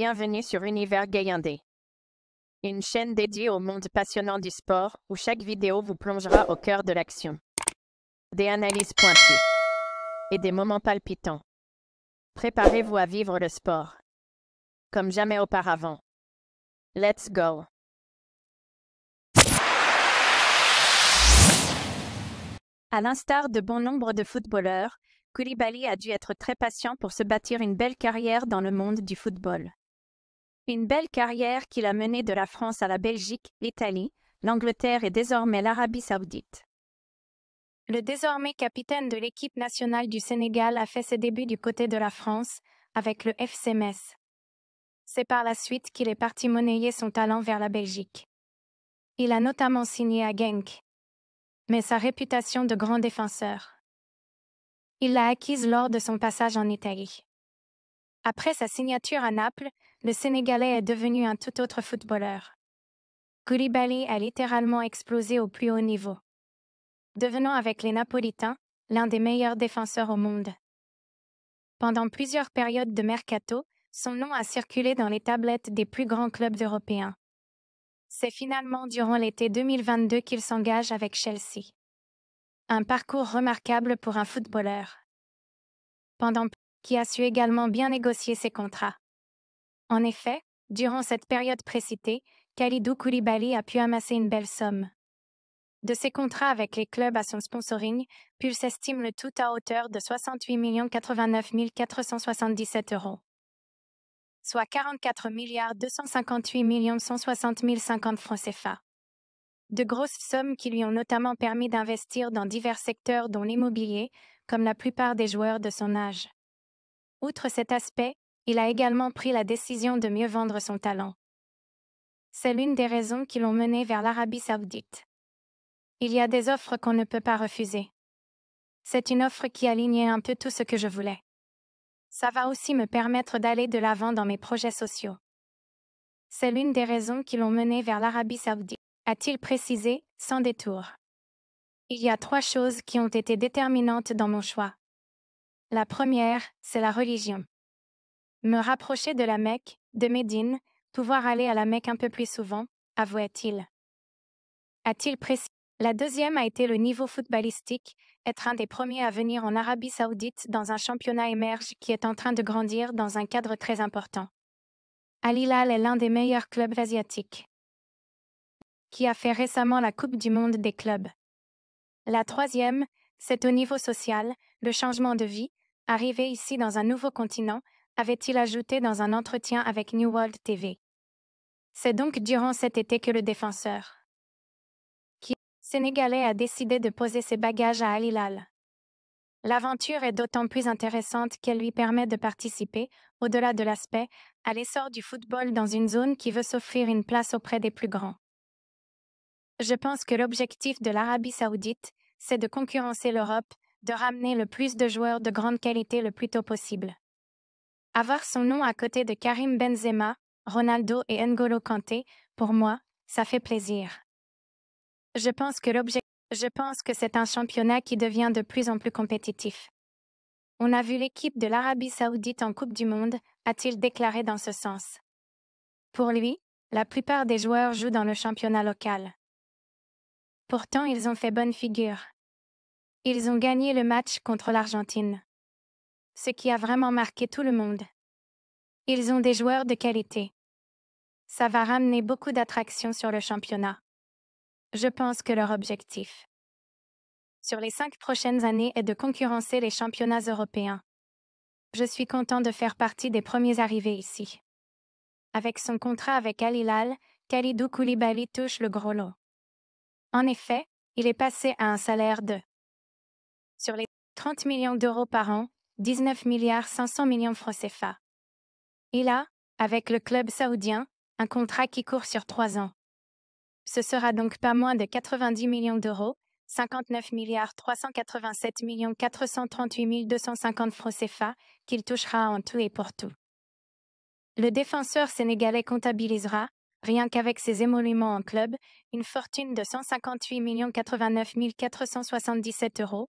Bienvenue sur Univers Gayandé. Une chaîne dédiée au monde passionnant du sport, où chaque vidéo vous plongera au cœur de l'action. Des analyses pointues. Et des moments palpitants. Préparez-vous à vivre le sport. Comme jamais auparavant. Let's go. À l'instar de bon nombre de footballeurs, Koulibaly a dû être très patient pour se bâtir une belle carrière dans le monde du football. Une belle carrière qu'il a menée de la France à la Belgique, l'Italie, l'Angleterre et désormais l'Arabie saoudite. Le désormais capitaine de l'équipe nationale du Sénégal a fait ses débuts du côté de la France, avec le FC Metz. C'est par la suite qu'il est parti monnayer son talent vers la Belgique. Il a notamment signé à Genk. Mais sa réputation de grand défenseur. Il l'a acquise lors de son passage en Italie. Après sa signature à Naples, le Sénégalais est devenu un tout autre footballeur. Koulibaly a littéralement explosé au plus haut niveau, devenant avec les Napolitains l'un des meilleurs défenseurs au monde. Pendant plusieurs périodes de mercato, son nom a circulé dans les tablettes des plus grands clubs européens. C'est finalement durant l'été 2022 qu'il s'engage avec Chelsea. Un parcours remarquable pour un footballeur. Pendant qui a su également bien négocier ses contrats. En effet, durant cette période précitée, Khalidou Koulibaly a pu amasser une belle somme. De ses contrats avec les clubs à son sponsoring, Pulse estime le tout à hauteur de 68 89 477 euros. Soit 44 258 160 050 francs CFA. De grosses sommes qui lui ont notamment permis d'investir dans divers secteurs dont l'immobilier, comme la plupart des joueurs de son âge. Outre cet aspect, il a également pris la décision de mieux vendre son talent. C'est l'une des raisons qui l'ont mené vers l'Arabie saoudite. Il y a des offres qu'on ne peut pas refuser. C'est une offre qui alignait un peu tout ce que je voulais. Ça va aussi me permettre d'aller de l'avant dans mes projets sociaux. C'est l'une des raisons qui l'ont mené vers l'Arabie saoudite, a-t-il précisé, sans détour. Il y a trois choses qui ont été déterminantes dans mon choix. La première, c'est la religion. Me rapprocher de la Mecque, de Médine, pouvoir aller à la Mecque un peu plus souvent, avouait-il. A-t-il précisé La deuxième a été le niveau footballistique, être un des premiers à venir en Arabie saoudite dans un championnat émerge qui est en train de grandir dans un cadre très important. Al Hilal est l'un des meilleurs clubs asiatiques qui a fait récemment la Coupe du monde des clubs. La troisième, c'est au niveau social, le changement de vie, arriver ici dans un nouveau continent, avait-il ajouté dans un entretien avec New World TV. C'est donc durant cet été que le défenseur qui sénégalais a décidé de poser ses bagages à Al L'aventure est d'autant plus intéressante qu'elle lui permet de participer, au-delà de l'aspect, à l'essor du football dans une zone qui veut s'offrir une place auprès des plus grands. Je pense que l'objectif de l'Arabie saoudite, c'est de concurrencer l'Europe, de ramener le plus de joueurs de grande qualité le plus tôt possible. Avoir son nom à côté de Karim Benzema, Ronaldo et N'Golo Kanté, pour moi, ça fait plaisir. Je pense que je pense que c'est un championnat qui devient de plus en plus compétitif. On a vu l'équipe de l'Arabie saoudite en Coupe du Monde, a-t-il déclaré dans ce sens. Pour lui, la plupart des joueurs jouent dans le championnat local. Pourtant, ils ont fait bonne figure. Ils ont gagné le match contre l'Argentine ce qui a vraiment marqué tout le monde. Ils ont des joueurs de qualité. Ça va ramener beaucoup d'attractions sur le championnat. Je pense que leur objectif sur les cinq prochaines années est de concurrencer les championnats européens. Je suis content de faire partie des premiers arrivés ici. Avec son contrat avec Alilal, Hilal, Khalidou Koulibaly touche le gros lot. En effet, il est passé à un salaire de sur les 30 millions d'euros par an, 19 milliards 500 millions francs CFA. Il a, avec le club saoudien, un contrat qui court sur trois ans. Ce sera donc pas moins de 90 millions d'euros, 59 milliards 387 millions 438 250 francs CFA qu'il touchera en tout et pour tout. Le défenseur sénégalais comptabilisera, rien qu'avec ses émoluments en club, une fortune de 158 89 477 euros,